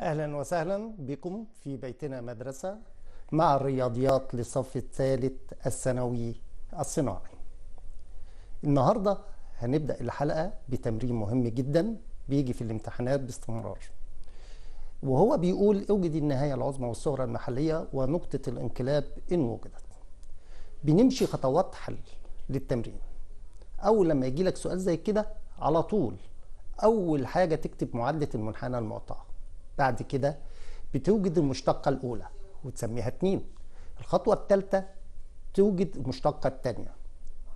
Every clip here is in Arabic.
أهلا وسهلا بكم في بيتنا مدرسة مع الرياضيات للصف الثالث الثانوي الصناعي النهاردة هنبدأ الحلقة بتمرين مهم جدا بيجي في الامتحانات باستمرار وهو بيقول اوجد النهاية العظمى والصغرى المحلية ونقطة الانقلاب إن وجدت بنمشي خطوات حل للتمرين أول لما يجي لك سؤال زي كده على طول أول حاجة تكتب معادلة المنحنى المقطعه بعد كده بتوجد المشتقة الأولى وتسميها اتنين الخطوة التالتة توجد المشتقة التانية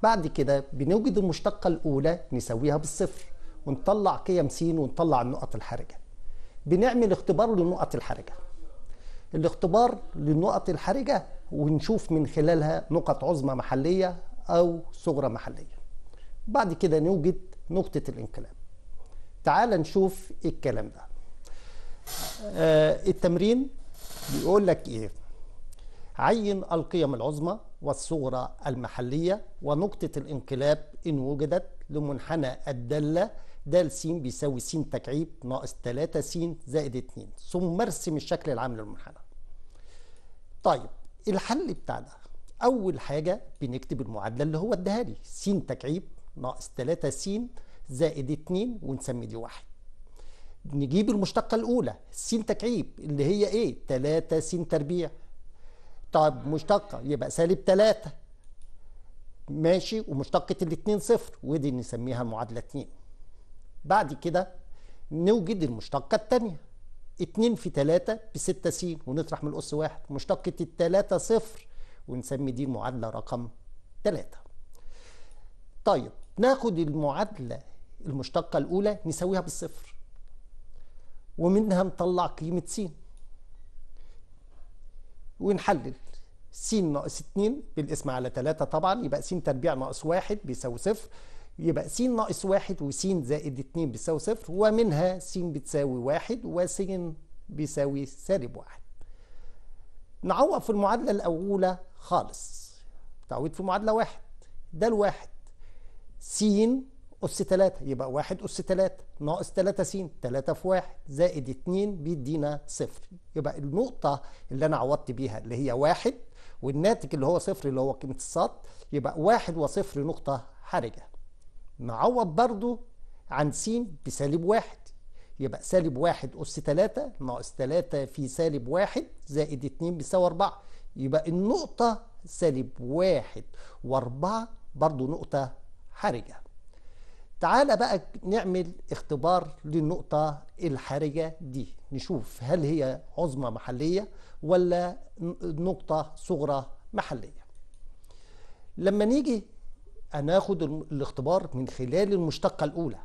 بعد كده بنوجد المشتقة الأولى نسويها بالصفر ونطلع قيم س ونطلع النقط الحرجة بنعمل اختبار للنقط الحرجة الاختبار للنقط الحرجة ونشوف من خلالها نقط عظمى محلية أو صغرى محلية بعد كده نوجد نقطة الانقلاب تعال نشوف إيه الكلام ده آه، التمرين بيقول لك ايه عين القيم العظمى والصغرى المحلية ونقطة الانقلاب إن وجدت لمنحنى الدالة د س بيساوي س تكعيب ناقص 3 س زائد 2 ثم ارسم الشكل العام للمنحنى. طيب الحل بتاعنا أول حاجة بنكتب المعادلة اللي هو اداها لي س تكعيب ناقص 3 س زائد 2 ونسمي دي واحد. نجيب المشتقة الأولى س تكعيب اللي هي إيه؟ 3 س تربيع طب مشتقة يبقى سالب 3 ماشي ومشتقة الاتنين صفر ودي نسميها المعادلة 2 بعد كده نوجد المشتقة التانية 2 في 3 ب 6 س ونطرح من الأس واحد مشتقة 3 صفر ونسمي دي المعادلة رقم 3 طيب ناخد المعادلة المشتقة الأولى نسويها بالصفر ومنها نطلع قيمة س ونحلل س ناقص اتنين بالاسم على تلاتة طبعا يبقى س تربيع ناقص واحد بيساوي صفر يبقى س ناقص واحد وس زائد اتنين بيساوي صفر ومنها س بتساوي واحد وس بيساوي سالب واحد نعوض في المعادلة الأولى خالص تعويض في معادلة واحد ده الواحد س أس 3 يبقى 1 أس 3 ناقص 3 س 3 في 1 زائد 2 بيدينا صفر يبقى النقطة اللي أنا عوضت بيها اللي هي 1 والناتج اللي هو صفر اللي هو السط يبقى 1 وصفر نقطة حرجة نعوض برضو عن س بسالب 1 يبقى سالب 1 أس 3 ناقص 3 في سالب 1 زائد 2 بيساوي 4 يبقى النقطة سالب 1 و4 برضو نقطة حرجة تعال بقى نعمل اختبار للنقطة الحرجة دي نشوف هل هي عظمى محلية ولا نقطة صغرى محلية لما نيجي هناخد الاختبار من خلال المشتقة الأولى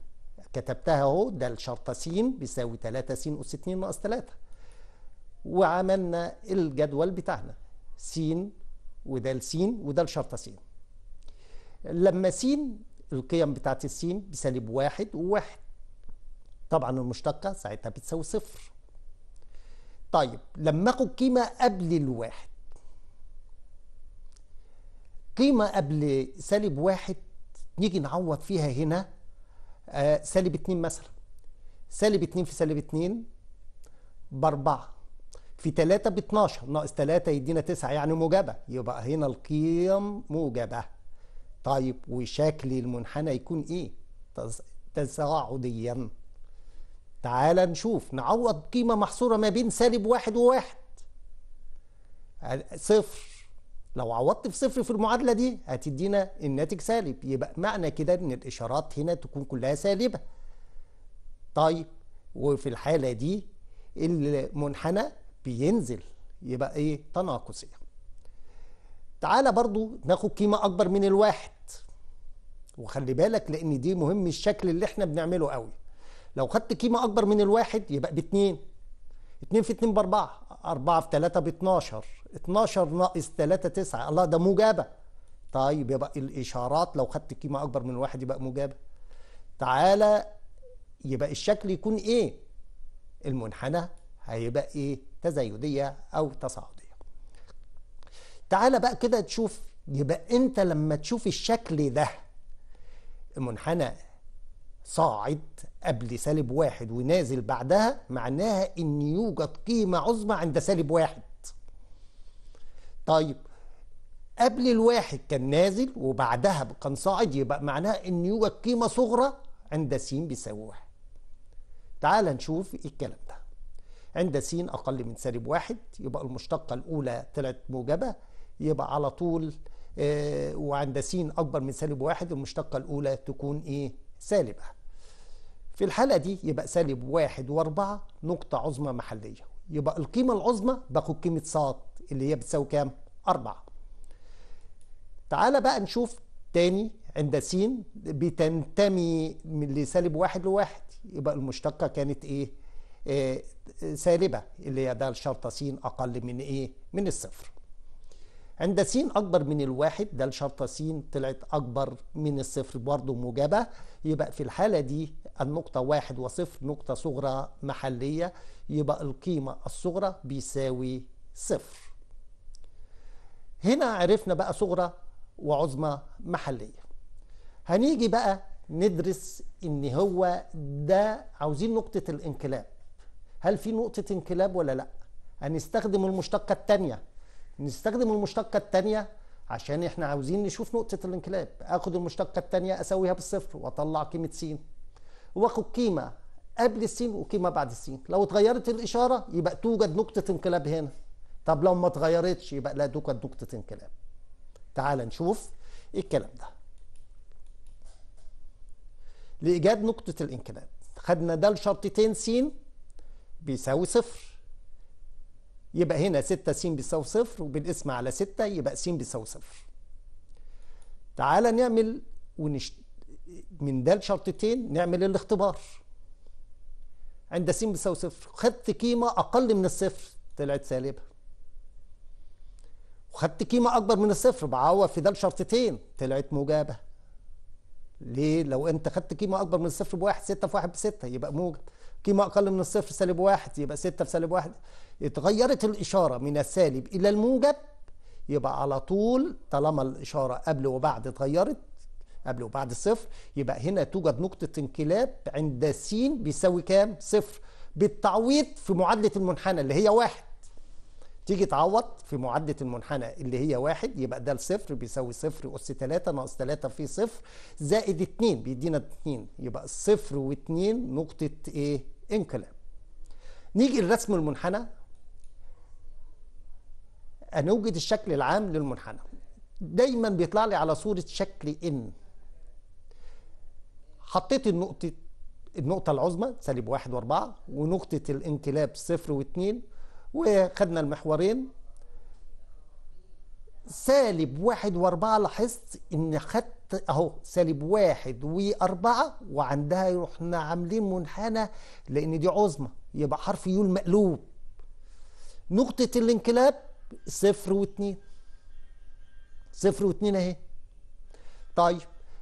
كتبتها اهو ده الشرطة س بيساوي 3 س أس 2 ناقص 3 وعملنا الجدول بتاعنا س وده س وده الشرطة س لما س القيم بتاعت السين بسالب واحد وواحد طبعا المشتقة ساعتها بتساوي صفر طيب لما اخد قيمة قبل الواحد قيمة قبل سالب واحد نيجي نعوض فيها هنا آه سالب اتنين مثلا سالب اتنين في سالب اتنين باربعة في تلاتة باتناشر ناقص تلاتة يدينا تسعة يعني موجبة يبقى هنا القيم موجبة طيب وشكل المنحنى يكون ايه تصاعديا تعال نشوف نعوض قيمة محصورة ما بين سالب واحد وواحد صفر لو عوضت في صفر في المعادلة دي هتدينا الناتج سالب يبقى معنى كده ان الاشارات هنا تكون كلها سالبة طيب وفي الحالة دي المنحنى بينزل يبقى ايه تناقصي يعني. تعالى برضو ناخد قيمة أكبر من الواحد وخلي بالك لأن دي مهم الشكل اللي احنا بنعمله قوي لو خدت قيمة أكبر من الواحد يبقى باتنين اتنين في اتنين بأربعة أربعة في تلاتة باتناشر اتناشر ناقص تلاتة تسعة الله ده موجبة طيب يبقى الإشارات لو خدت قيمة أكبر من الواحد يبقى موجبة تعالى يبقى الشكل يكون إيه المنحنى هيبقى إيه تزايدية أو تصاعدية تعال بقى كده تشوف يبقى انت لما تشوف الشكل ده منحنى صاعد قبل سالب واحد ونازل بعدها معناها ان يوجد قيمة عظمى عند سالب واحد طيب قبل الواحد كان نازل وبعدها كان صاعد يبقى معناها ان يوجد قيمة صغرى عند س بيساوي واحد تعال نشوف الكلام ده عند س أقل من سالب واحد يبقى المشتقة الأولى ثلاث موجبة يبقى على طول آه، وعند س أكبر من سالب واحد المشتقة الأولى تكون إيه سالبة في الحالة دي يبقى سالب واحد وأربعة نقطة عظمى محلية يبقى القيمة العظمى باخد قيمة ص اللي هي بتساوي كام؟ أربعة تعالى بقى نشوف تاني عند س بتنتمي من لسالب واحد لواحد يبقى المشتقة كانت إيه؟ آه، سالبة اللي هي ده الشرطة س أقل من إيه؟ من الصفر عند س أكبر من الواحد ده الشرطة س طلعت أكبر من الصفر برضه موجبة يبقى في الحالة دي النقطة واحد وصفر نقطة صغرى محلية يبقى القيمة الصغرى بيساوي صفر هنا عرفنا بقى صغرى وعظمى محلية هنيجي بقى ندرس ان هو ده عاوزين نقطة الانقلاب هل في نقطة انقلاب ولا لا هنستخدم المشتقة الثانيه نستخدم المشتقة الثانية عشان احنا عاوزين نشوف نقطة الانقلاب اخد المشتقة الثانية اسويها بالصفر واطلع قيمة س واخد قيمة قبل السين وقيمة بعد السين لو اتغيرت الإشارة يبقى توجد نقطة انقلاب هنا طب لو ما اتغيرتش يبقى لا توجد نقطة انقلاب تعال نشوف ايه الكلام ده لإيجاد نقطة الانقلاب خدنا ده لشرطتين س بيساوي صفر يبقى هنا 6 س بيساوي صفر وبنقسم على 6 يبقى س بيساوي صفر تعالى نعمل ونش... من ده لشرطتين نعمل الاختبار عند س بيساوي صفر خدت قيمة أقل من الصفر طلعت سالبة وخدت قيمة أكبر من الصفر بعوض في ده لشرطتين طلعت موجبة ليه؟ لو أنت خدت قيمة أكبر من الصفر بواحد 6 في 1 ب 6 يبقى موجب قيمة أقل من الصفر سالب واحد يبقى 6 في سالب واحد اتغيرت الإشارة من السالب إلى الموجب يبقى على طول طالما الإشارة قبل وبعد اتغيرت قبل وبعد صفر يبقى هنا توجد نقطة انقلاب عند س بيساوي كام؟ صفر بالتعويض في معادلة المنحنى اللي هي واحد تيجي تعوض في معادلة المنحنى اللي هي واحد يبقى ده الصفر بيساوي صفر أس تلاتة ناقص تلاتة في صفر زائد اتنين بيدينا اتنين يبقى الصفر واتنين نقطة ايه؟ انقلاب. نيجي لرسم المنحنى أن أوجد الشكل العام للمنحنى دايما بيطلع لي على صورة شكل إن حطيت النقطة النقطة العظمى سالب واحد وأربعة ونقطة الانقلاب صفر واثنين وخدنا المحورين سالب واحد وأربعة لاحظت إن خدت أهو سالب واحد وأربعة وعندها رحنا عاملين منحنى لأن دي عظمى يبقى حرف يو المقلوب نقطة الانقلاب صفر واتنين صفر واتنين اهي طيب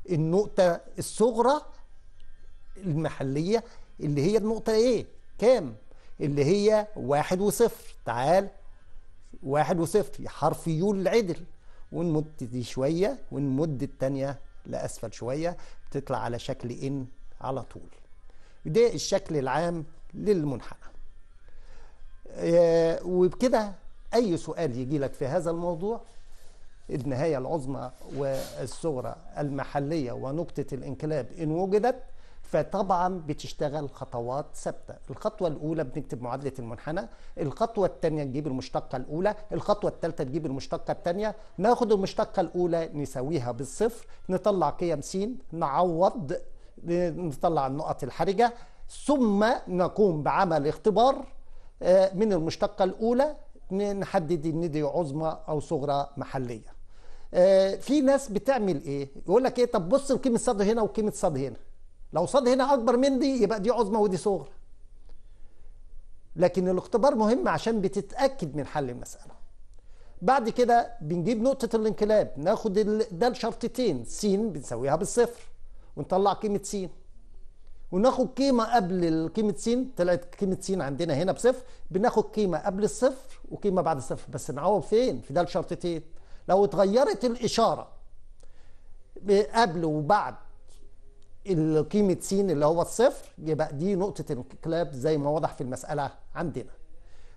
النقطة الصغرى المحلية اللي هي النقطة ايه كام اللي هي واحد وصفر تعال واحد وصفر حرف يو العدل ونمد دي شوية ونمد التانية لأسفل شوية بتطلع على شكل ان على طول ده الشكل العام للمنحنى آه، وبكده أي سؤال يجي لك في هذا الموضوع النهاية العظمى والصغرى المحلية ونقطة الانقلاب إن وجدت فطبعا بتشتغل خطوات ثابته الخطوه الاولى بنكتب معادله المنحنى الخطوه الثانيه نجيب المشتقه الاولى الخطوه الثالثه نجيب المشتقه الثانيه ناخد المشتقه الاولى نساويها بالصفر نطلع قيم س نعوض نطلع النقط الحرجه ثم نقوم بعمل اختبار آه، من المشتقه الاولى نحدد ان دي عظمى او صغرى محليه آه، في ناس بتعمل ايه يقول لك ايه طب بص قيمه صاد هنا وقيمه صاد هنا لو صاد هنا اكبر من دي يبقى دي عظمى ودي صغرى لكن الاختبار مهم عشان بتتاكد من حل المساله بعد كده بنجيب نقطه الانقلاب ناخد ده الشرطتين س بنسويها بالصفر ونطلع قيمه س وناخد قيمه قبل قيمه س طلعت قيمه س عندنا هنا بصفر بناخد قيمه قبل الصفر وقيمه بعد الصفر بس نعوض فين في ده الشرطتين لو اتغيرت الاشاره قبل وبعد قيمه س اللي هو الصفر يبقى دي نقطه الانقلاب زي ما وضح في المساله عندنا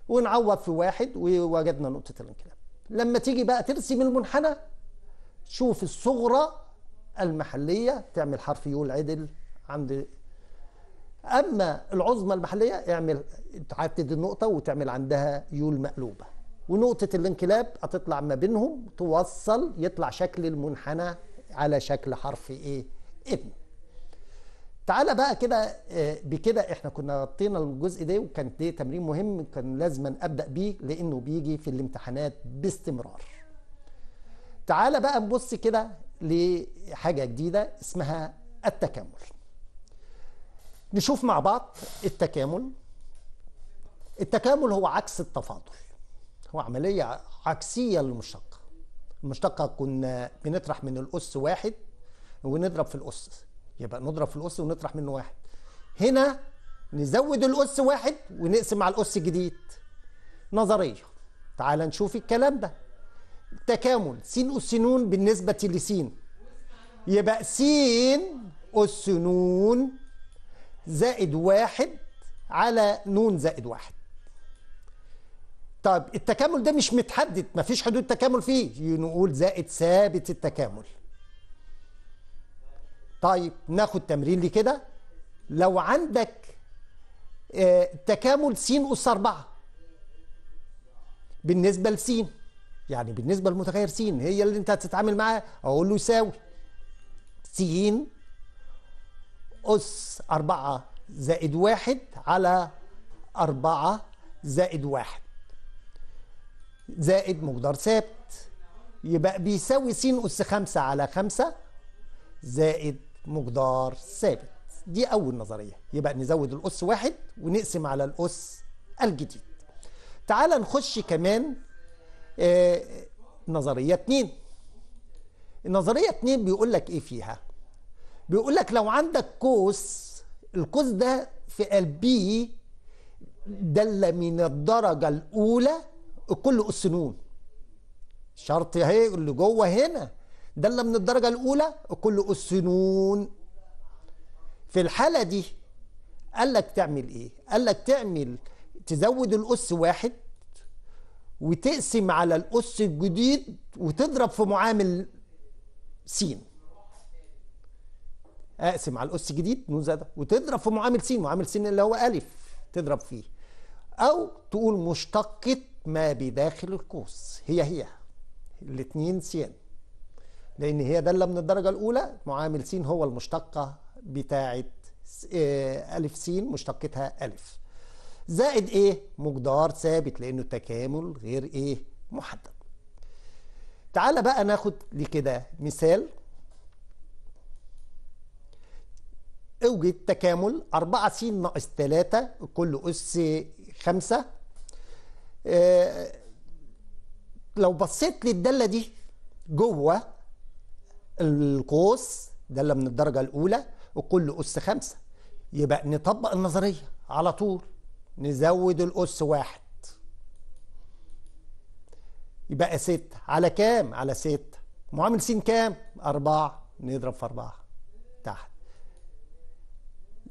ونعوض في واحد ووجدنا نقطه الانقلاب لما تيجي بقى ترسم المنحنى شوف الصغرى المحليه تعمل حرف يو العدل عند اما العظمى المحليه اعمل تعدد النقطه وتعمل عندها يول مقلوبه ونقطه الانقلاب هتطلع ما بينهم توصل يطلع شكل المنحنى على شكل حرف ايه ابن تعالى بقى كده آه، بكده احنا كنا غطينا الجزء ده وكان ده تمرين مهم كان لازم ابدا بيه لانه بيجي في الامتحانات باستمرار تعالى بقى نبص كده لحاجه جديده اسمها التكامل نشوف مع بعض التكامل التكامل هو عكس التفاضل هو عملية عكسية للمشتقة المشتقة كنا بنطرح من الأس واحد ونضرب في الأس يبقى نضرب في الأس ونطرح منه واحد هنا نزود الأس واحد ونقسم على الأس الجديد نظرية تعال نشوف الكلام ده تكامل س أس ن بالنسبة لسين يبقى س أس ن زائد واحد على نون زائد واحد طب التكامل ده مش متحدد مفيش حدود تكامل فيه نقول زائد ثابت التكامل طيب ناخد تمرين لكده لو عندك آه، تكامل س أس أربعة بالنسبة لس يعني بالنسبة للمتغير س هي اللي أنت هتتعامل معاها أقول له يساوي س أس أربعة زائد واحد على أربعة زائد واحد زائد مقدار ثابت يبقى بيساوي س أس خمسة على خمسة زائد مقدار ثابت دي أول نظرية يبقى نزود الأس واحد ونقسم على الأس الجديد تعال نخش كمان آه، نظرية اتنين النظرية اتنين بيقول لك إيه فيها بيقول لك لو عندك قوس القوس ده في قلبه دل من الدرجة الأولى كل قوس نون شرط اهي اللي جوه هنا دل من الدرجة الأولى كل قوس نون في الحالة دي قال لك تعمل ايه؟ قال لك تعمل تزود الأس واحد وتقسم على الأس الجديد وتضرب في معامل سين اقسم على الاس جديد ن زائد وتضرب في معامل س معامل س اللي هو الف تضرب فيه او تقول مشتقه ما بداخل القوس هي هي الاثنين س لان هي داله من الدرجه الاولى معامل س هو المشتقه بتاعه آه، الف س مشتقتها الف زائد ايه مقدار ثابت لانه التكامل غير ايه محدد تعال بقى ناخد لكده مثال اوجد تكامل 4 س ناقص 3 كل أس 5 آه، لو بصيت للدالة دي جوه القوس دالة من الدرجة الأولى وكل أس 5 يبقى نطبق النظرية على طول نزود الأس واحد يبقى 6 على كام؟ على 6 معامل س كام؟ 4 نضرب في 4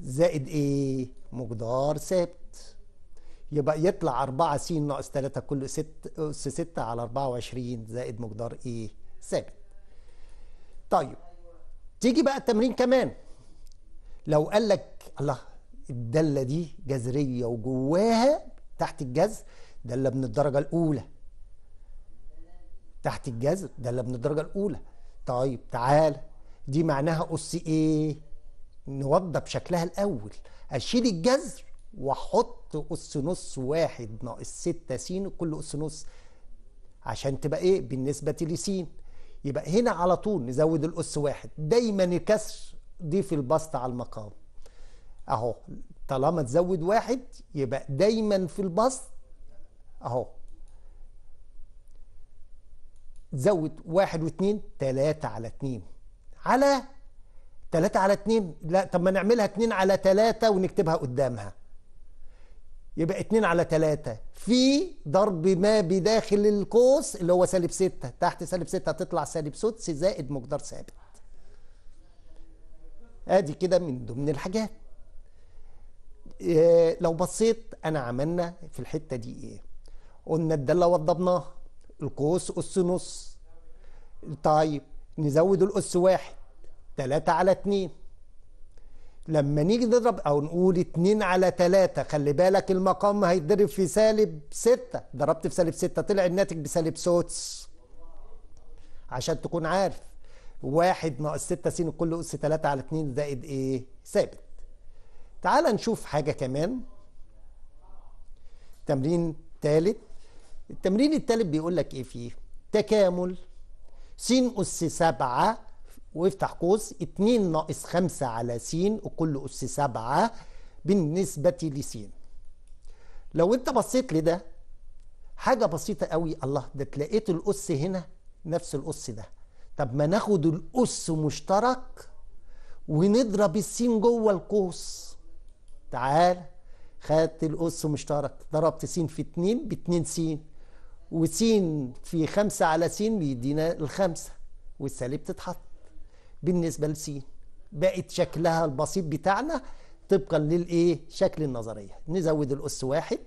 زائد ايه مقدار ثابت يبقى يطلع 4 س ناقص 3 كل 6 اس 6 على 24 زائد مقدار ايه ثابت طيب تيجي بقى التمرين كمان لو قال لك الله الداله دي جذريه وجواها تحت الجذر داله من الدرجه الاولى تحت الجذر داله من الدرجه الاولى طيب تعال دي معناها اس ايه نوضب شكلها الاول اشيل الجذر واحط اس نص واحد ناقص ستة س كل اس نص عشان تبقى ايه بالنسبة لس يبقى هنا على طول نزود الاس واحد دايما الكسر ضيف البسط على المقام اهو طالما تزود واحد يبقى دايما في البسط اهو زود واحد واتنين تلاتة على اتنين على 3 على 2 لا طب ما نعملها 2 على 3 ونكتبها قدامها يبقى 2 على 3 في ضرب ما بداخل القوس اللي هو سالب 6 تحت سالب 6 هتطلع سالب سدس زائد مقدار ثابت ادي كده من ضمن الحاجات إيه لو بصيت انا عملنا في الحته دي ايه قلنا الداله وضبناها القوس اس نص طيب نزود الاس واحد 3 على 2 لما نيجي نضرب او نقول 2 على 3 خلي بالك المقام هيتضرب في سالب 6 ضربت في سالب 6 طلع الناتج بسالب سوتس عشان تكون عارف 1 ناقص 6 س الكل اس 3 على 2 زائد ايه ثابت تعال نشوف حاجه كمان تمرين ثالث التمرين الثالث بيقول لك ايه فيه تكامل س اس 7 وافتح قوس 2 ناقص 5 على س وكل أس 7 بالنسبة لس لو أنت بصيت لده حاجة بسيطة قوي الله ده تلاقيت الأس هنا نفس الأس ده طب ما ناخد الأس مشترك ونضرب السين جوه القوس تعال خدت الأس مشترك ضربت س في 2 ب 2 س وس في 5 على س بيدينا الخمسة والسالب تتحط بالنسبة لسين بقت شكلها البسيط بتاعنا طبقا للايه شكل النظرية نزود الأس واحد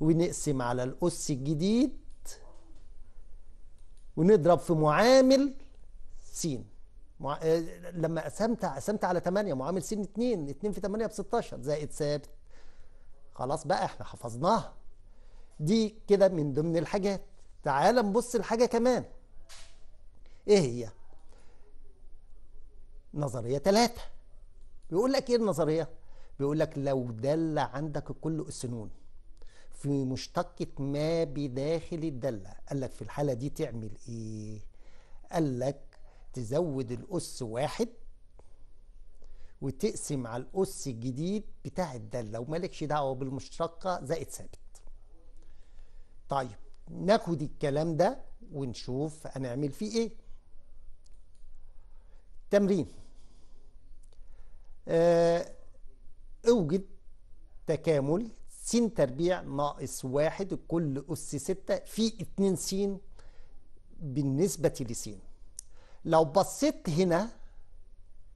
ونقسم على الأس الجديد ونضرب في معامل س مع... آه، لما قسمت قسمت على 8 معامل س 2 2 في 8 ب 16 زائد ثابت خلاص بقى احنا حفظناها دي كده من ضمن الحاجات تعال نبص لحاجه كمان ايه هي نظرية ثلاثة بيقول لك ايه النظرية؟ بيقول لك لو دل عندك الكل السنون في مشتقة ما بداخل الدالة قال لك في الحالة دي تعمل ايه؟ قال لك تزود الأس واحد وتقسم على الأس الجديد بتاع الدالة ومالكش دعوة بالمشتقة زائد ثابت طيب ناخد الكلام ده ونشوف هنعمل فيه ايه تمرين آه، اوجد تكامل س تربيع ناقص واحد كل أس ستة في اتنين س بالنسبة لس لو بصيت هنا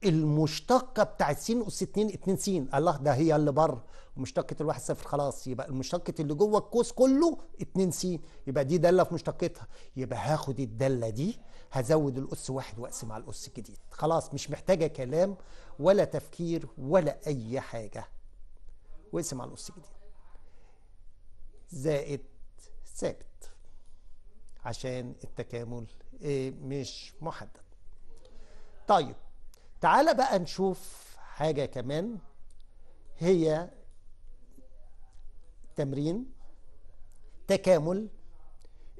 المشتقه بتاعت س اس 2 2 س الله ده هي اللي بره ومشتقه الواحد صفر خلاص يبقى المشتقه اللي جوه القوس كله 2 س يبقى دي داله في مشتقتها يبقى هاخد الداله دي هزود الأس واحد وأقسم على الأس الجديد خلاص مش محتاجة كلام ولا تفكير ولا أي حاجة وأقسم على الأس الجديد زائد ثابت عشان التكامل إيه، مش محدد طيب تعال بقى نشوف حاجة كمان هي تمرين تكامل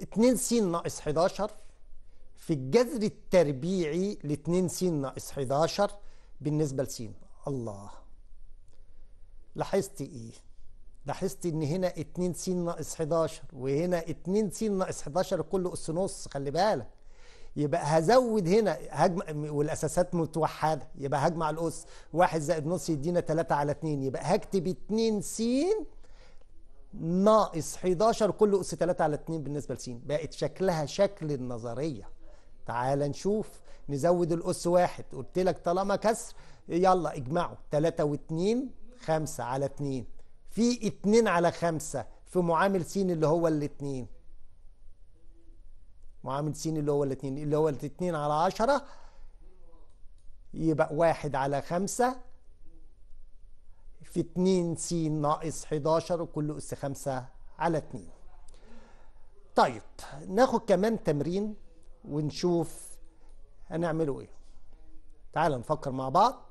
2 س ناقص 11 في الجذر التربيعي ل 2 س ناقص 11 بالنسبة لس الله لاحظت ايه؟ لاحظت ان هنا 2 س ناقص 11 وهنا 2 س ناقص 11 كله اس نص خلي بالك يبقى هزود هنا هجم والاساسات متوحده يبقى هجمع الاس 1 زائد نص يدينا 3 على 2 يبقى هكتب 2 س ناقص 11 كل اس 3 على 2 بالنسبه لس بقت شكلها شكل النظريه تعال نشوف نزود الاس واحد قلت لك طالما كسر يلا اجمعوا 3 و2 5 على 2 في 2 على 5 في معامل س اللي هو الاثنين معامل س اللي هو الاتنين اللي هو الاتنين على عشرة يبقى واحد على خمسة في اتنين س ناقص حداشر وكل اس خمسة على اتنين طيب ناخد كمان تمرين ونشوف هنعمله ايه تعال نفكر مع بعض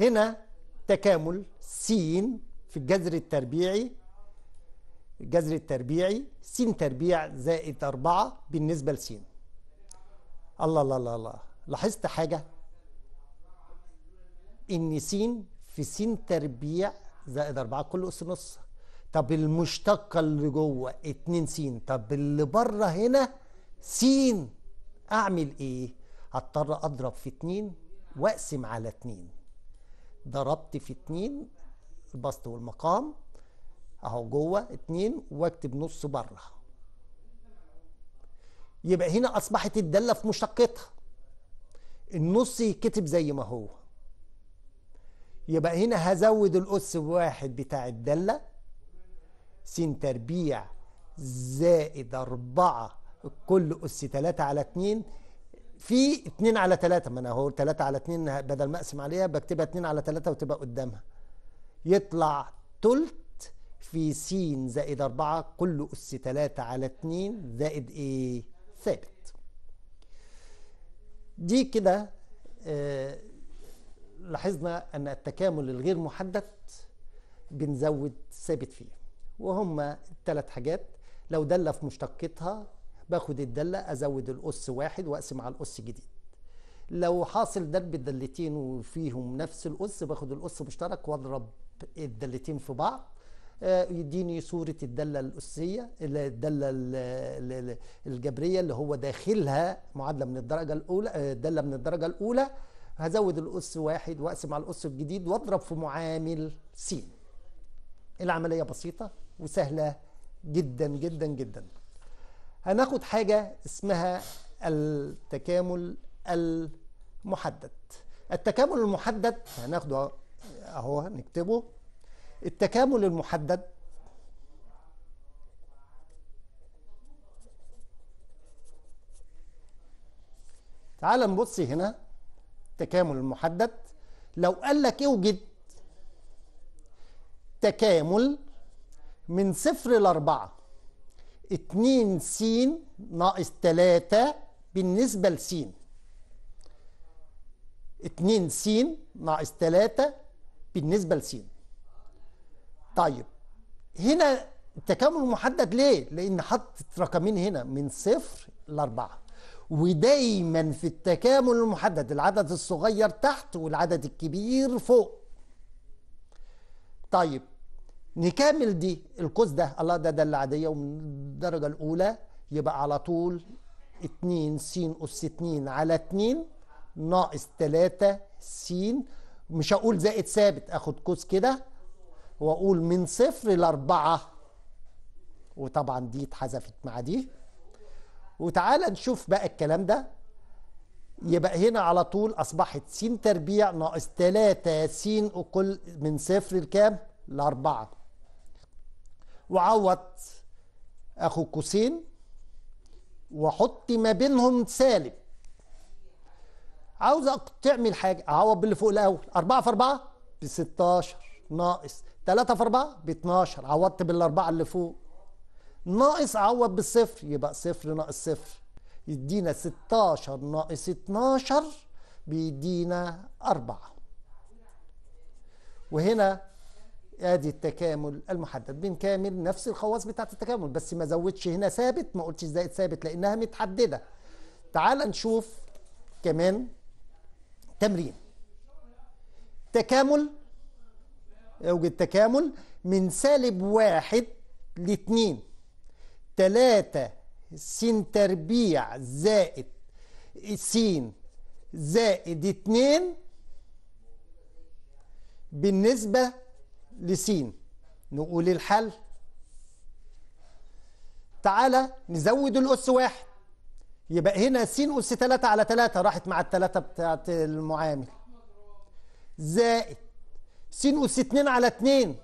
هنا تكامل س في الجذر التربيعي الجذر التربيعي س تربيع زائد أربعة بالنسبة لس الله الله الله الله لاحظت حاجة إن س في س تربيع زائد أربعة كله أس نص طب المشتقة اللي جوه اتنين س طب اللي بره هنا س أعمل إيه؟ هضطر أضرب في اتنين وأقسم على اتنين ضربت في اتنين البسط والمقام اهو جوه اتنين واكتب نص بره يبقى هنا اصبحت الداله في مشتقتها النص يتكتب زي ما هو يبقى هنا هزود الأس بواحد بتاع الدالة س تربيع زائد أربعة كل أس تلاتة على اتنين في اتنين على تلاتة ما أنا هو تلاتة على اتنين بدل ما أقسم عليها بكتبها اتنين على تلاتة وتبقى قدامها يطلع تلت في س زائد 4 كل أس 3 على 2 زائد إيه؟ ثابت دي كده آه، لاحظنا أن التكامل الغير محدد بنزود ثابت فيه وهما الثلاث حاجات لو دالة في مشتقتها باخد الدالة أزود الأس واحد وأقسم على الأس جديد لو حاصل درب دالتين وفيهم نفس الأس باخد الأس مشترك وأضرب الدالتين في بعض آه، يديني صورة الدالة الأسية الدالة الجبرية اللي هو داخلها معادلة من الدرجة الأولى آه، دالة من الدرجة الأولى هزود الأس واحد وأقسم على الأس الجديد وأضرب في معامل س العملية بسيطة وسهلة جدا جدا جدا هناخد حاجة اسمها التكامل المحدد التكامل المحدد هناخده اهو نكتبه التكامل المحدد تعال نبص هنا التكامل المحدد لو قال لك اوجد تكامل من صفر لأربعة اتنين س ناقص تلاتة بالنسبة لسين اتنين س ناقص تلاتة بالنسبة لسين طيب هنا التكامل محدد ليه؟ لأن حطت رقمين هنا من صفر لأربعة ودايما في التكامل المحدد العدد الصغير تحت والعدد الكبير فوق طيب نكمل دي القوس ده الله ده دالة عادية ومن الدرجة الأولى يبقى على طول 2 س أس 2 على 2 ناقص 3 س مش هقول زائد ثابت اخد قوس كده واقول من صفر لاربعه وطبعا دي اتحذفت مع دي وتعالى نشوف بقى الكلام ده يبقى هنا على طول اصبحت س تربيع ناقص 3 س اقل من صفر لكام؟ لاربعه وعوض اخو كوسين وحط ما بينهم سالب عاوز تعمل حاجه اعوض باللي فوق الاول 4 في 4 ب 16 ناقص 3 في 4 ب 12 عوضت بالاربعه اللي فوق ناقص اعوض بالصفر يبقى صفر ناقص صفر يدينا 16 ناقص 12 بيدينا 4 وهنا ادي التكامل المحدد بنكامل نفس الخواص بتاعت التكامل بس ما زودش هنا ثابت ما قلتش زائد ثابت لانها متحدده تعال نشوف كمان تمرين تكامل أوج تكامل من سالب واحد لاتنين تلاتة س تربيع زائد س زائد اتنين بالنسبة لس نقول الحل تعالى نزود الأس واحد يبقى هنا س أس تلاتة على تلاتة راحت مع التلاتة بتاعت المعامل زائد س أس 2 على 2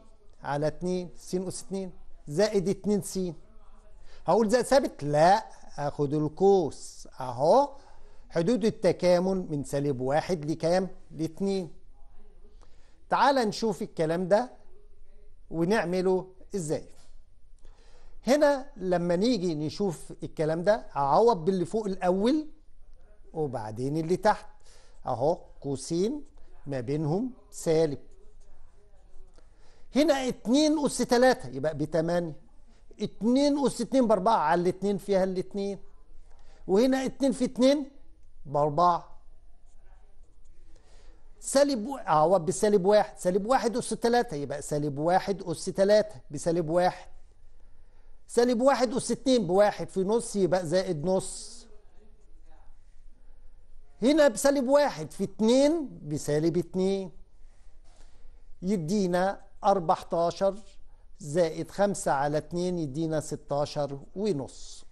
على 2 س أس 2 زائد 2 س هقول زائد ثابت لا اخد القوس اهو حدود التكامل من سالب واحد لكام لاتنين تعال نشوف الكلام ده ونعمله ازاي هنا لما نيجي نشوف الكلام ده هعوض باللي فوق الاول وبعدين اللي تحت اهو قوسين ما بينهم سالب هنا 2 أس 3 يبقى ب 8 2 أس 2 ب 4 على 2 فيها 2 وهنا 2 في 2 ب 4 سالب اهو آه، بسالب واحد سالب واحد أس تلاتة يبقى سالب واحد أس تلاتة بسالب واحد سالب واحد أس اتنين بواحد في نص يبقى زائد نص هنا بسالب واحد في اتنين بسالب اتنين يدينا 14 زائد 5 على 2 يدينا 16 ونص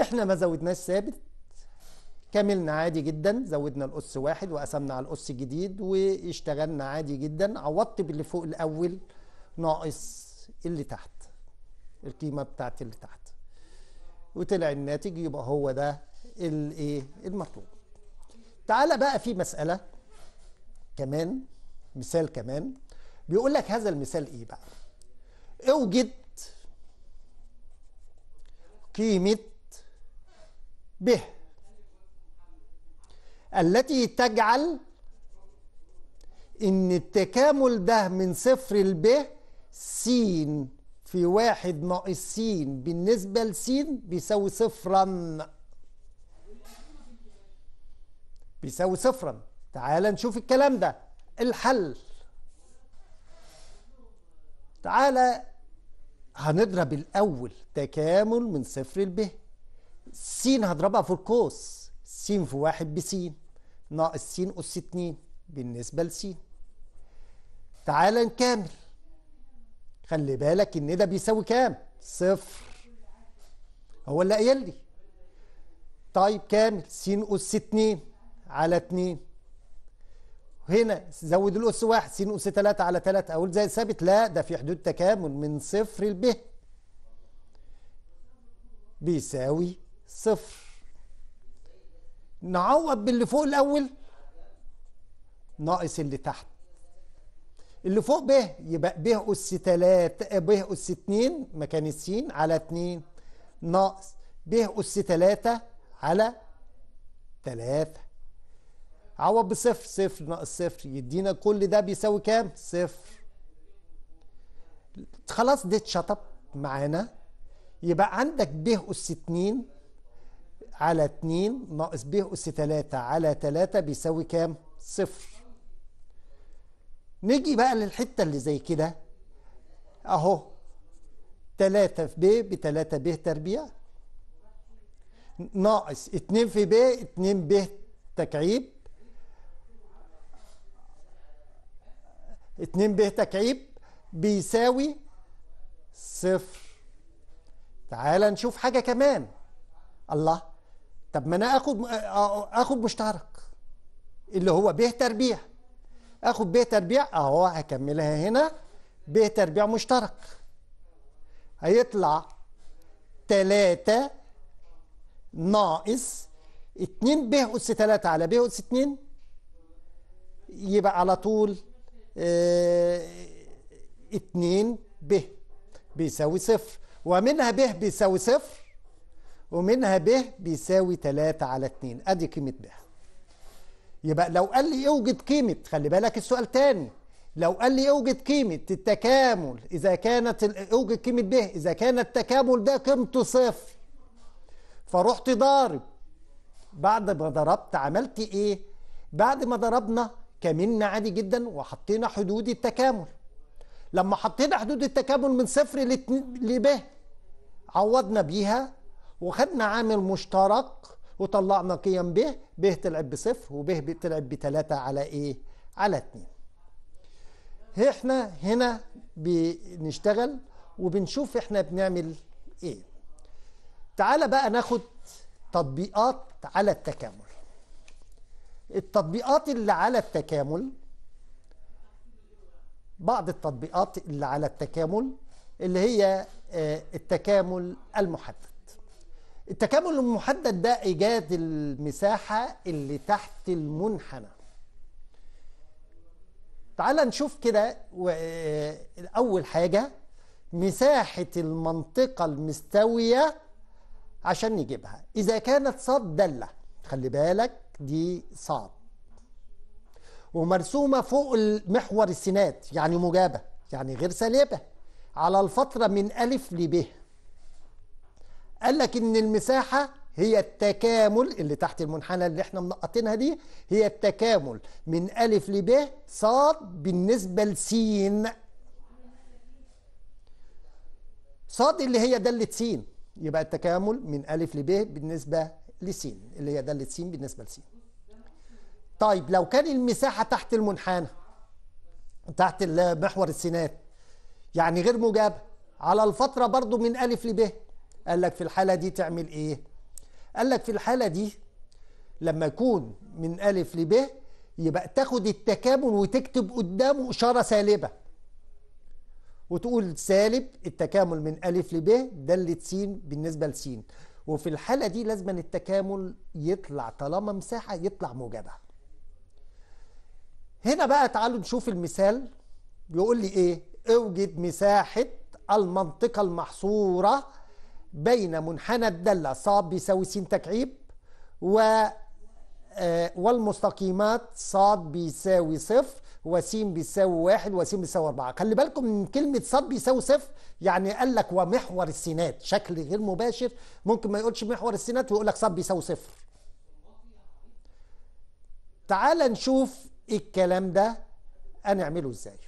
احنا ما زودناش ثابت كملنا عادي جدا زودنا الأس واحد وقسمنا على الأس الجديد واشتغلنا عادي جدا عوضت باللي فوق الأول ناقص اللي تحت القيمة بتاعت اللي تحت وطلع الناتج يبقى هو ده الايه المطلوب تعالى بقى في مسألة كمان مثال كمان بيقول لك هذا المثال ايه بقى اوجد قيمة ب التي تجعل ان التكامل ده من صفر ب س في واحد ناقص س بالنسبة لس بيساوي صفرا بيساوي صفرا تعال نشوف الكلام ده الحل تعالى هنضرب الأول تكامل من صفر ب س هضربها في القوس س في واحد بس ناقص س أس اتنين بالنسبة لس تعالى نكامل خلي بالك إن ده بيساوي كام؟ صفر هو اللي قايل لي طيب كامل س أس اتنين على اتنين هنا زود الاس اس 1 س اس 3 على 3 اقول زي ثابت لا ده في حدود تكامل من صفر ل ب بيساوي صفر نعوض باللي فوق الاول ناقص اللي تحت اللي فوق ب يبقى ب اس 3 ب اس 2 مكان السين على 2 ناقص ب اس 3 على 3 عوض بصفر صفر ناقص صفر يدينا كل ده بيساوي كام صفر خلاص دي اتشطب معانا يبقى عندك ب أس 2 على 2 ناقص ب أس 3 على 3 بيساوي كام صفر نيجي بقى للحتة اللي زي كده اهو 3 في ب ب 3 ب تربيع ناقص 2 في ب 2 ب تكعيب 2 ب تكعيب بيساوي صفر تعال نشوف حاجة كمان الله طب ما انا اخد آه، آه، آه، اخد مشترك اللي هو ب تربيع اخد ب تربيع اهو هكملها هنا ب تربيع مشترك هيطلع 3 ناقص 2 ب أس 3 على ب أس 2 يبقى على طول 2 آه، ب بيساوي صفر ومنها ب بيساوي صفر ومنها ب بيساوي 3 على 2 ادي قيمه ب يبقى لو قال لي اوجد قيمه خلي بالك السؤال تاني لو قال لي اوجد قيمه التكامل اذا كانت اوجد قيمه ب اذا كان التكامل ده قيمته صفر فرحت ضارب بعد ما ضربت عملت ايه بعد ما ضربنا كملنا عادي جدا وحطينا حدود التكامل لما حطينا حدود التكامل من صفر ب عوضنا بيها وخدنا عامل مشترك وطلعنا قيم ب ب تلعب بصفر وب بتلعب بتلاتة على ايه؟ على اتنين احنا هنا بنشتغل وبنشوف احنا بنعمل ايه تعال بقى ناخد تطبيقات على التكامل التطبيقات اللي على التكامل بعض التطبيقات اللي على التكامل اللي هي آه، التكامل المحدد التكامل المحدد ده ايجاد المساحه اللي تحت المنحنى تعال نشوف كده آه، اول حاجه مساحه المنطقه المستويه عشان نجيبها اذا كانت صاد داله خلي بالك دي صعب ومرسومه فوق محور السينات يعني مجابه يعني غير سالبه على الفتره من الف لب قال لك ان المساحه هي التكامل اللي تحت المنحنى اللي احنا منقطينها دي هي التكامل من الف لب ص بالنسبه س ص اللي هي داله س يبقى التكامل من الف لب بالنسبه لسين اللي هي دالة سين بالنسبة لسين طيب لو كان المساحة تحت المنحنى تحت محور السينات يعني غير موجبة على الفترة برضو من ألف لب قال لك في الحالة دي تعمل إيه؟ قال لك في الحالة دي لما يكون من ألف لب يبقى تاخد التكامل وتكتب قدامه إشارة سالبة وتقول سالب التكامل من ألف لب دالة س بالنسبة لسين وفي الحالة دي لازم التكامل يطلع طالما مساحة يطلع موجبة هنا بقى تعالوا نشوف المثال بيقول لي ايه اوجد مساحة المنطقة المحصورة بين منحنى الدالة ص بيساوي س تكعيب و آه، والمستقيمات صاد بيساوي صفر وسين بيساوي واحد وسين بيساوي أربعة خلي بالكم من كلمة صاد بيساوي صفر يعني قال لك ومحور السينات شكل غير مباشر ممكن ما يقولش محور السينات ويقول لك صاد بيساوي صفر تعال نشوف الكلام ده هنعمله ازاي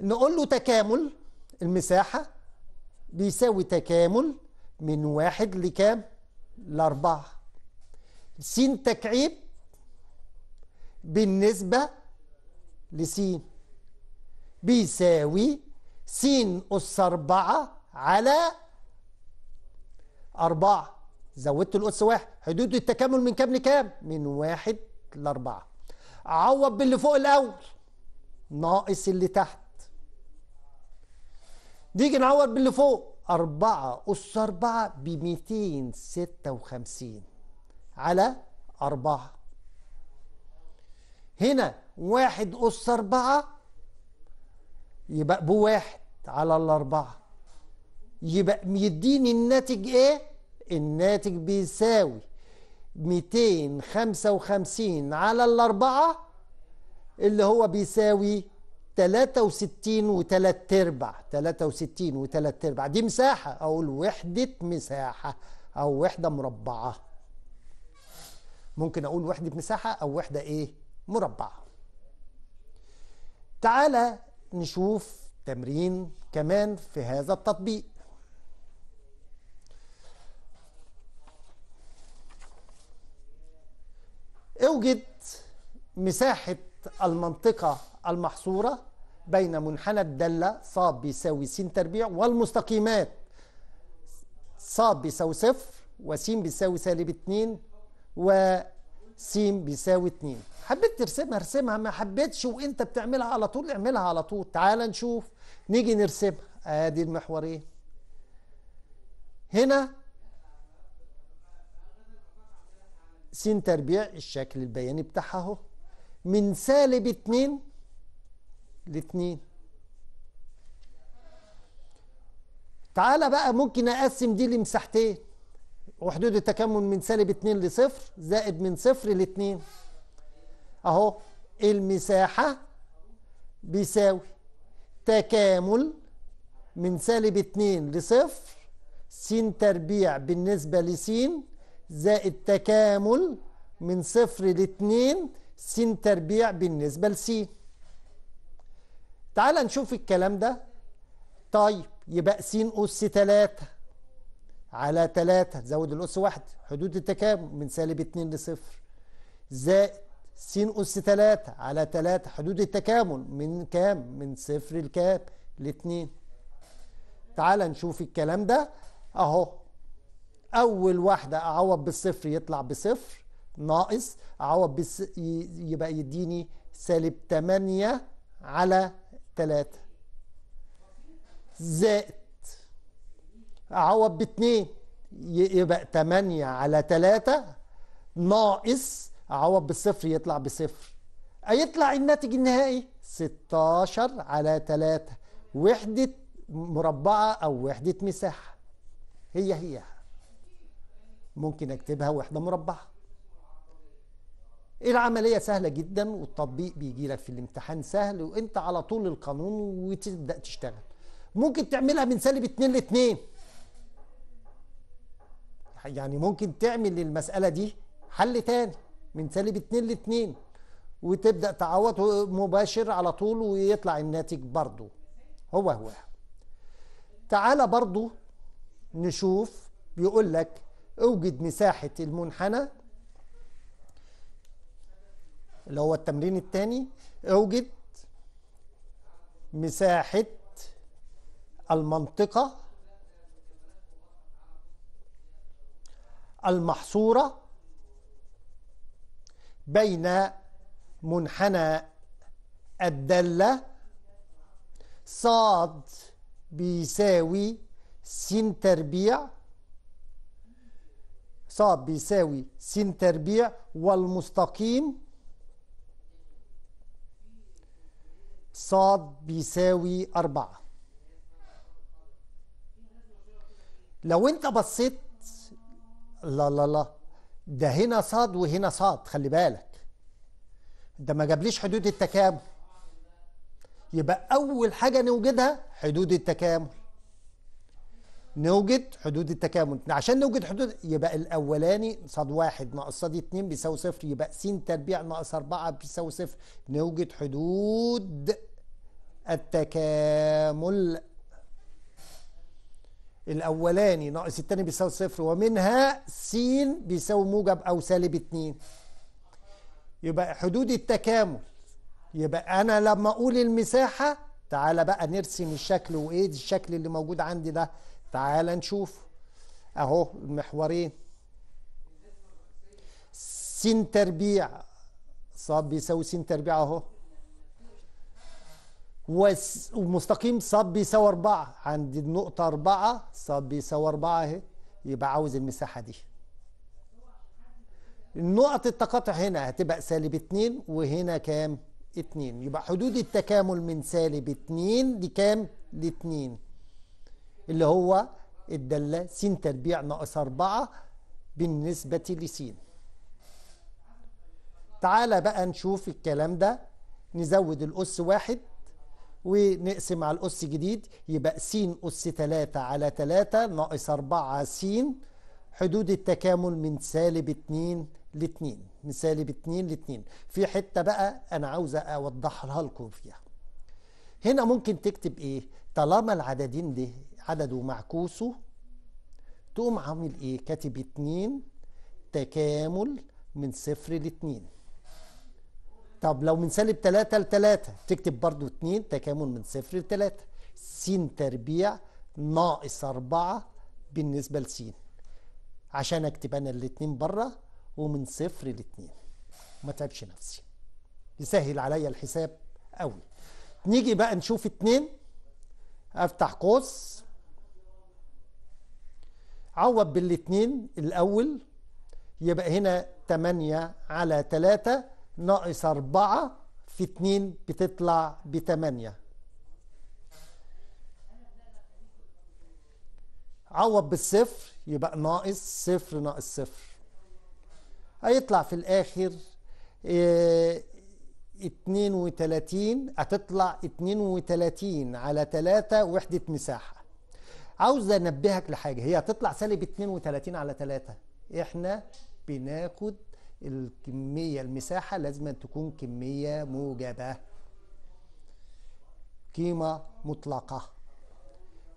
نقول له تكامل المساحة بيساوي تكامل من واحد لكام لأربعة س تكعيب بالنسبة س بيساوي س أس أربعة على أربعة زودت الأس واحد حدود التكامل من كام لكام؟ من واحد لأربعة عوض باللي فوق الأول ناقص اللي تحت نيجي نعوض باللي فوق أربعة أس بميتين ستة 256 على أربعة هنا واحد أس أربعة يبقى بو واحد على الأربعة يبقى يديني الناتج إيه؟ الناتج بيساوي 255 على الأربعة اللي هو بيساوي 63 وثلاث ارباع 63 وثلاث ارباع دي مساحة أقول وحدة مساحة أو وحدة مربعة ممكن اقول وحده مساحه او وحده ايه مربعه تعالى نشوف تمرين كمان في هذا التطبيق اوجد مساحة المنطقة المحصورة بين منحنى الدالة ص بيساوي س تربيع والمستقيمات ص بيساوي صفر وس بيساوي سالب اتنين س بيساوي 2 حبيت ترسمها ارسمها ما حبيتش وانت بتعملها على طول اعملها على طول تعال نشوف نيجي نرسمها ادي المحورين ايه؟ هنا س تربيع الشكل البياني بتاعها اهو من سالب 2 ل 2 تعالى بقى ممكن اقسم دي لمساحتين وحدود التكامل من سالب 2 لصفر زائد من صفر ل 2 اهو المساحة بيساوي تكامل من سالب 2 لصفر س تربيع بالنسبة لس زائد تكامل من صفر ل 2 س تربيع بالنسبة لس تعال نشوف الكلام ده طيب يبقى س أس 3 على 3 هتزود الأس 1 حدود التكامل من سالب 2 لصفر زائد س أس 3 على 3 حدود التكامل من كام؟ من صفر لكام؟ ل 2 تعال نشوف الكلام ده أهو أول واحدة أعوض بالصفر يطلع بصفر ناقص أعوض بس يبقى يديني سالب 8 على 3 زائد اعوض باتنين يبقى 8 على 3 ناقص اعوض بالصفر يطلع بصفر هيطلع الناتج النهائي 16 على 3 وحدة مربعة أو وحدة مساحة هي هي ممكن أكتبها وحدة مربعة العملية سهلة جدا والتطبيق بيجي لك في الامتحان سهل وانت على طول القانون وتبدأ تشتغل ممكن تعملها من سالب 2 ل 2 يعني ممكن تعمل للمسألة دي حل تاني من سالب 2 ل 2 وتبدأ تعوض مباشر على طول ويطلع الناتج برضو هو هو تعالى برضو نشوف بيقول لك اوجد مساحة المنحنى اللي هو التمرين الثاني اوجد مساحة المنطقة المحصورة بين منحنى الدالة صاد بيساوي س تربيع صاد بيساوي س تربيع والمستقيم صاد بيساوي أربعة لو أنت بصيت لا لا لا ده هنا صاد وهنا صاد خلي بالك ده ما جابليش حدود التكامل يبقى أول حاجة نوجدها حدود التكامل نوجد حدود التكامل عشان نوجد حدود يبقى الأولاني صاد واحد ناقص صاد اتنين بيساوي صفر يبقى س تربيع ناقص أربعة بيساوي صفر نوجد حدود التكامل الأولاني ناقص الثاني بيساوي صفر ومنها س بيساوي موجب أو سالب اتنين يبقى حدود التكامل يبقى أنا لما أقول المساحة تعالى بقى نرسم الشكل وإيه الشكل اللي موجود عندي ده تعالى نشوف أهو المحورين س تربيع ص بيساوي س تربيع أهو ومستقيم صاب بيساوي 4 عند النقطة 4 صاب بيساوي 4 اهي يبقى عاوز المساحة دي نقط التقاطع هنا هتبقى سالب 2 وهنا كام؟ 2 يبقى حدود التكامل من سالب 2 دي كام؟ ل 2 اللي هو الدالة س تربيع ناقص 4 بالنسبة لس تعالى بقى نشوف الكلام ده نزود الأس واحد ونقسم على الأس جديد يبقى س أس 3 على 3 ناقص 4 س حدود التكامل من سالب 2 ل 2 من سالب 2 ل 2 في حتة بقى أنا عاوز أوضحها لكم فيها هنا ممكن تكتب إيه طالما العددين ده عدده معكوسه تقوم عامل إيه كاتب 2 تكامل من صفر لاتنين طب لو من سالب 3 ل 3 تكتب برضو 2 تكامل من 0 ل 3 س تربيع ناقص 4 بالنسبة لس عشان اكتب انا الاثنين بره ومن 0 ل 2 ما تعبش نفسي يسهل عليا الحساب قوي نيجي بقى نشوف 2 افتح قوس عوض بالاثنين الاول يبقى هنا 8 على 3 ناقص أربعة في اتنين بتطلع بتمانية عوض بالصفر يبقى ناقص صفر ناقص صفر هيطلع في الآخر اتنين آه، 32 هتطلع 32 على 3 وحدة مساحة عاوز انبهك لحاجة هي هتطلع سالب 32 على 3 احنا بناخد الكمية المساحة لازم تكون كمية موجبة قيمة مطلقة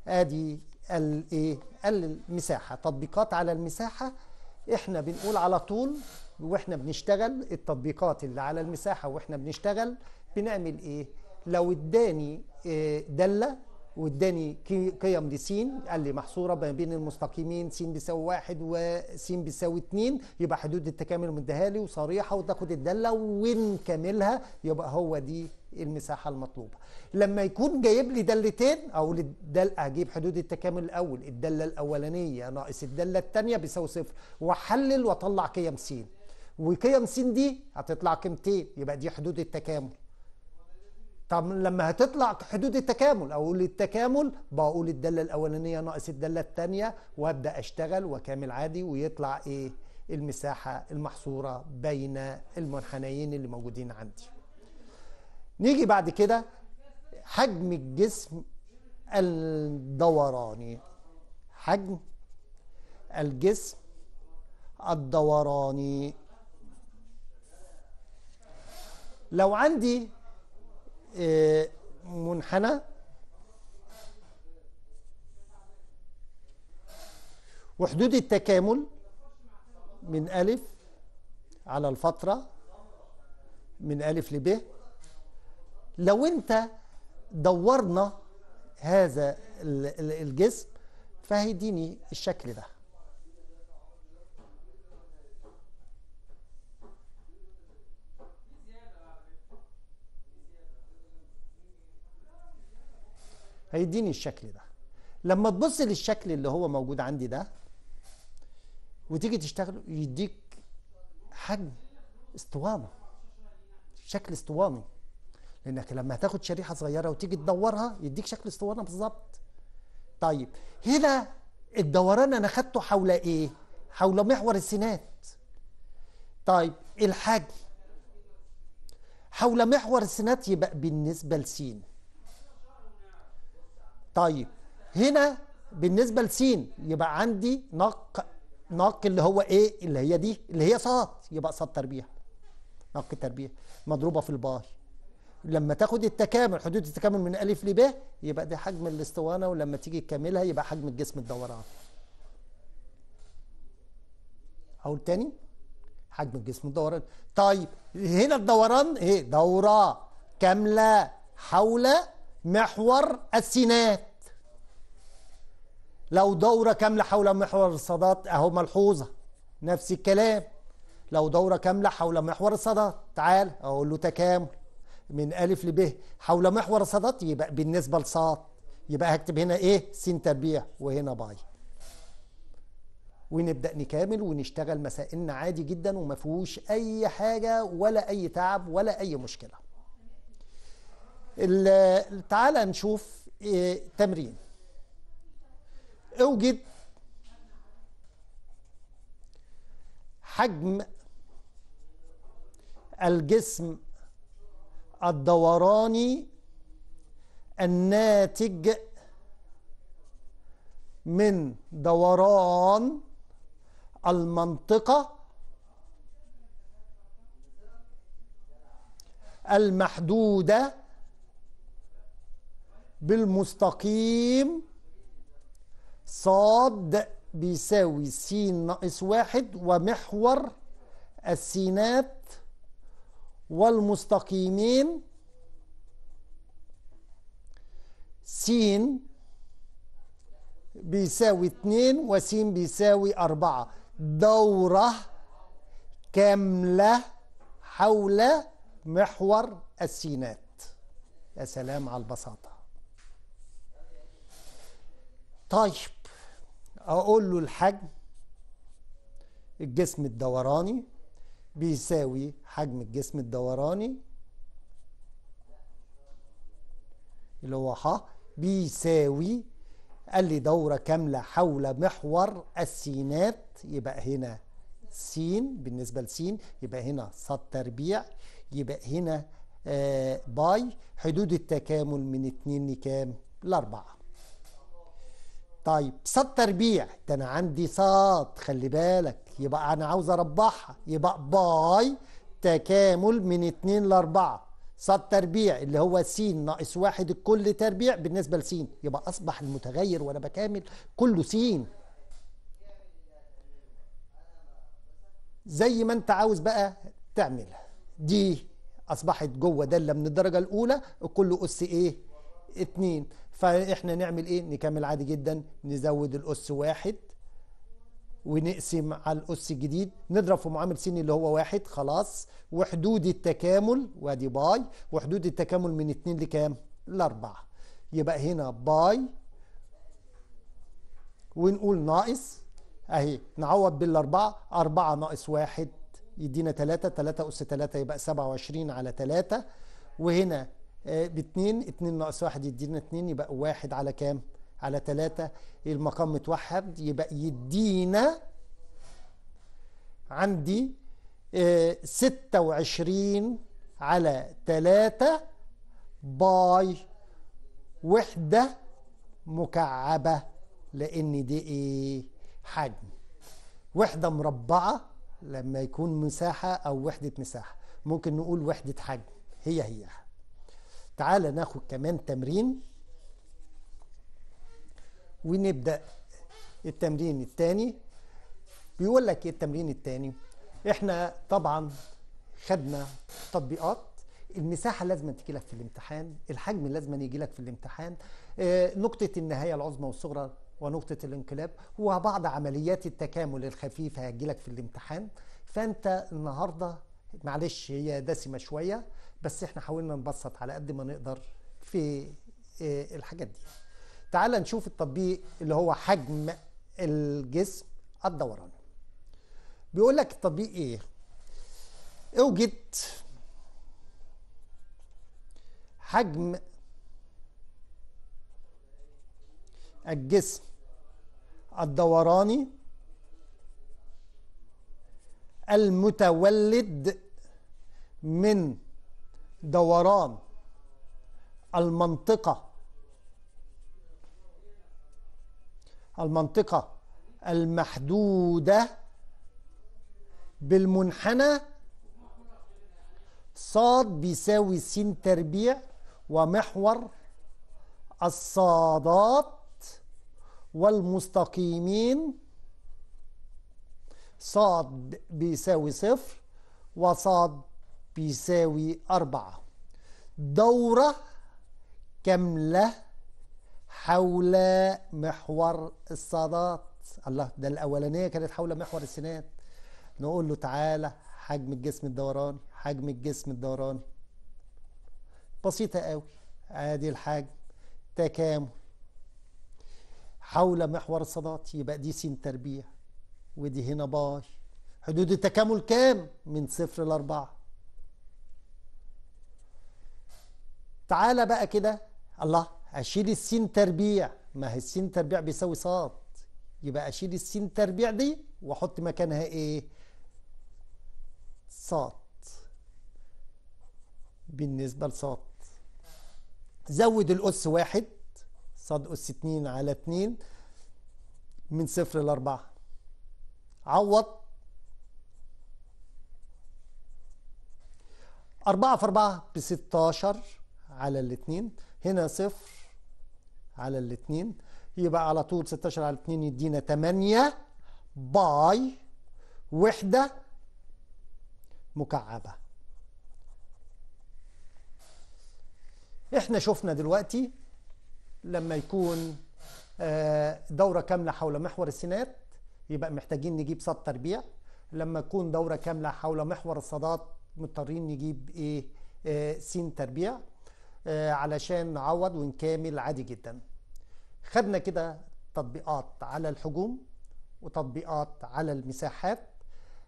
ادي الايه المساحة تطبيقات على المساحة احنا بنقول على طول واحنا بنشتغل التطبيقات اللي على المساحة واحنا بنشتغل بنعمل ايه لو اداني آه، دالة واداني قيم لسين قال لي محصوره ما بين المستقيمين س بيساوي واحد وس بيساوي اتنين يبقى حدود التكامل مديها لي وصريحه وتاخد الداله ونكملها يبقى هو دي المساحه المطلوبه لما يكون جايب لي دالتين او الدال اجيب حدود التكامل الاول الداله الاولانيه ناقص الداله الثانيه بيساوي صفر واحلل واطلع قيم س وقيم س دي هتطلع قيمتين يبقى دي حدود التكامل طب لما هتطلع حدود التكامل اقول التكامل بقول الداله الاولانيه ناقص الداله الثانيه وابدا اشتغل واكامل عادي ويطلع ايه المساحه المحصوره بين المنحنيين اللي موجودين عندي نيجي بعد كده حجم الجسم الدوراني حجم الجسم الدوراني لو عندي إيه، منحنى وحدود التكامل من ألف على الفترة من ألف لب لو أنت دورنا هذا الجسم فهيديني الشكل ده هيديني الشكل ده لما تبص للشكل اللي هو موجود عندي ده وتيجي تشتغله يديك حجم اسطوانه شكل اسطواني لانك لما هتاخد شريحه صغيره وتيجي تدورها يديك شكل اسطوانه بالظبط طيب هنا الدوران انا خدته حول ايه حول محور السينات طيب الحجم حول محور السينات يبقى بالنسبه لسين طيب هنا بالنسبة لسين يبقى عندي نق نق اللي هو ايه اللي هي دي اللي هي صاد يبقى صاد تربيع نق التربيع مضروبة في الباي لما تاخد التكامل حدود التكامل من ألف ب يبقى ده حجم الاسطوانة ولما تيجي تكملها يبقى حجم الجسم الدوران أقول تاني حجم الجسم الدوران طيب هنا الدوران ايه دورة كاملة حول محور السينات لو دورة كاملة حول محور الصادات أهو ملحوظة نفس الكلام لو دورة كاملة حول محور الصادات تعال أقول له تكامل من ألف لب حول محور الصادات يبقى بالنسبة لصاد يبقى هكتب هنا إيه سين تربيع وهنا باي ونبدأ نكامل ونشتغل مسائلنا عادي جدا وما فيهوش أي حاجة ولا أي تعب ولا أي مشكلة تعال نشوف آه، تمرين اوجد حجم الجسم الدوراني الناتج من دوران المنطقة المحدودة بالمستقيم صاد بيساوي س ناقص واحد ومحور السينات والمستقيمين س بيساوي اتنين وس بيساوي أربعة دورة كاملة حول محور السينات يا سلام على البساطة طيب اقول له الحجم الجسم الدوراني بيساوي حجم الجسم الدوراني اللي هو ح بيساوي قال لي دورة كاملة حول محور السينات يبقى هنا سين بالنسبة لسين يبقى هنا ص تربيع يبقى هنا آه باي حدود التكامل من اتنين لكام لأربعة طيب صاد تربيع ده انا عندي صاد خلي بالك يبقى انا عاوز اربعها يبقى باي تكامل من 2 ل 4 صاد تربيع اللي هو س ناقص واحد الكل تربيع بالنسبه لس يبقى اصبح المتغير وانا بكامل كله س زي ما انت عاوز بقى تعمل دي اصبحت جوه داله من الدرجه الاولى كله اس ايه اتنين فاحنا نعمل ايه نكمل عادي جدا نزود الاس واحد ونقسم على الأس الجديد نضرب في معامل سين اللي هو واحد خلاص وحدود التكامل وادي باي وحدود التكامل من اتنين لكام؟ لأربعة يبقى هنا باي ونقول ناقص أهي نعوض بالأربعة أربعة ناقص واحد يدينا تلاتة تلاتة أس تلاتة يبقى سبعة وعشرين على تلاتة وهنا آه، باتنين اتنين ناقص واحد يدينا اتنين يبقى واحد على كام على تلاتة المقام متوحد يبقى يدينا عندي آه، ستة وعشرين على تلاتة باي وحدة مكعبة لأن دي إيه حجم وحدة مربعة لما يكون مساحة أو وحدة مساحة ممكن نقول وحدة حجم هي هي تعالى ناخد كمان تمرين ونبدأ التمرين الثاني بيقول لك ايه التمرين الثاني احنا طبعا خدنا تطبيقات المساحة لازم تجي لك في الامتحان الحجم لازم يجي لك في الامتحان آه، نقطة النهاية العظمى والصغرى ونقطة الانقلاب وبعض عمليات التكامل الخفيفة هيجي لك في الامتحان فأنت النهاردة معلش هي دسمة شوية بس احنا حاولنا نبسط على قد ما نقدر في آه، الحاجات دي تعال نشوف التطبيق اللي هو حجم الجسم الدوران بيقول لك التطبيق ايه اوجد حجم الجسم الدوراني المتولد من دوران المنطقة المنطقة المحدودة بالمنحنى صاد بيساوي س تربيع ومحور الصادات والمستقيمين صاد بيساوي صفر وصاد بيساوي أربعة دورة كاملة حول محور الصادات الله ده الأولانية كانت حول محور السينات نقول له تعالى حجم الجسم الدوراني حجم الجسم الدوراني بسيطة قوي عادي الحجم تكامل حول محور الصادات يبقى دي س تربيع ودي هنا باي حدود التكامل كام من صفر لأربعة تعالى بقى كده الله اشيل السين تربيع ما هي السين تربيع بيساوي صاد يبقى اشيل السين تربيع دي واحط مكانها ايه صاد بالنسبه لصاد زود الاس واحد صاد اس اتنين على اتنين من صفر لاربعه عوض أربعة في أربعة بستاشر على الاثنين هنا صفر على الاثنين يبقى على طول 16 على 2 يدينا 8 باي وحدة مكعبة احنا شفنا دلوقتي لما يكون آه، دورة كاملة حول محور السينات يبقى محتاجين نجيب صاد تربيع لما تكون دورة كاملة حول محور الصادات مضطرين نجيب ايه آه، س تربيع آه، علشان نعوض ونكمل عادي جدا خدنا كده تطبيقات على الحجوم وتطبيقات على المساحات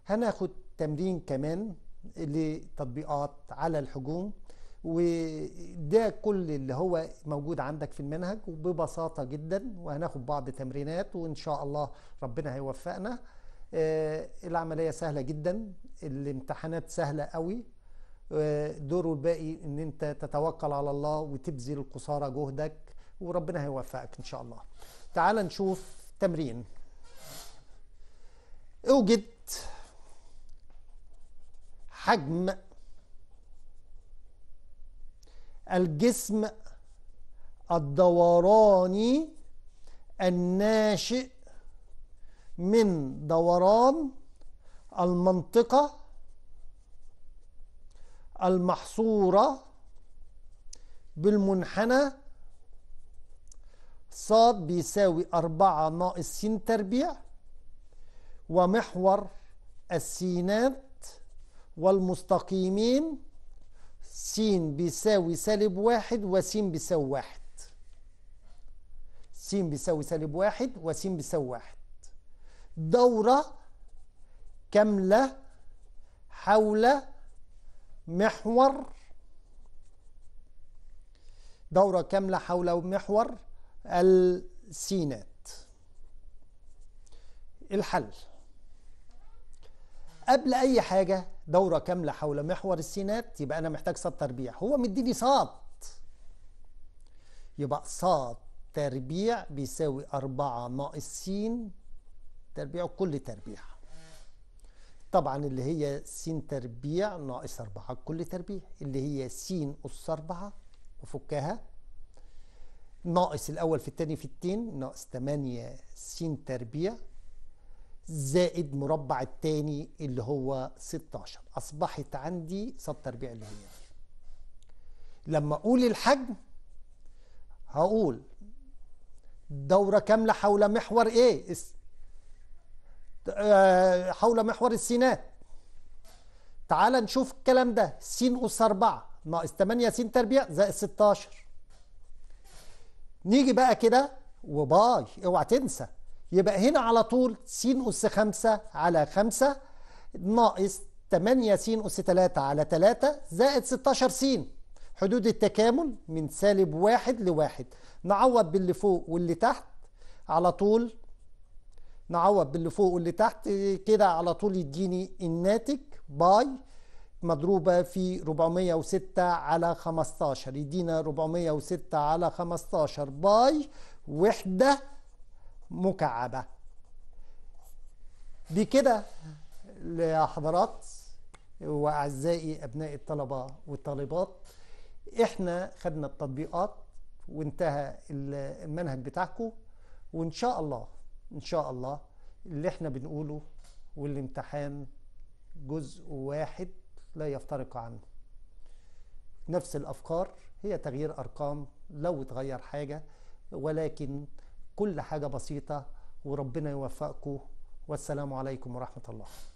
هناخد تمرين كمان لتطبيقات على الحجوم وده كل اللي هو موجود عندك في المنهج وببساطة جدا وهناخد بعض تمرينات وإن شاء الله ربنا هيوفقنا آه، العملية سهلة جدا الامتحانات سهلة قوي دوره الباقي ان انت تتوكل على الله وتبذل قصارى جهدك وربنا هيوفقك ان شاء الله تعال نشوف تمرين اوجد حجم الجسم الدوراني الناشئ من دوران المنطقه المحصورة بالمنحنى ص بيساوي أربعة ناقص س تربيع ومحور السينات والمستقيمين س بيساوي سالب واحد وس بيساوي واحد س بيساوي سالب واحد وس بيساوي واحد دورة كاملة حول محور دورة كاملة حول محور السينات الحل قبل أي حاجة دورة كاملة حول محور السينات يبقى أنا محتاج صاد تربيع هو مديني صاد يبقى صاد تربيع بيساوي أربعة ناقص س تربيع كل تربيع طبعا اللي هي س تربيع ناقص 4 كل تربيع اللي هي س أس 4 وفكها ناقص الأول في الثاني في التين ناقص 8 س تربيع زائد مربع الثاني اللي هو 16 أصبحت عندي س تربيع اللي هي لما أقول الحجم هقول دورة كاملة حول محور إيه؟ آه، حول محور السينات تعال نشوف الكلام ده س أس 4 ناقص 8 س تربيع زائد 16 نيجي بقى كده وباي اوعى تنسى يبقى هنا على طول س أس 5 على 5 ناقص 8 س أس 3 على 3 زائد 16 س حدود التكامل من سالب واحد لواحد نعوض باللي فوق واللي تحت على طول نعوض باللي فوق واللي تحت كده على طول يديني الناتج باي مضروبة في 406 على 15 يدينا 406 على 15 باي وحدة مكعبة بكده لحضرات وأعزائي أبناء الطلبة والطالبات إحنا خدنا التطبيقات وانتهى المنهج بتاعكم وإن شاء الله ان شاء الله اللي احنا بنقوله والامتحان جزء واحد لا يفترق عنه نفس الافكار هي تغيير ارقام لو اتغير حاجه ولكن كل حاجه بسيطه وربنا يوفقكم والسلام عليكم ورحمه الله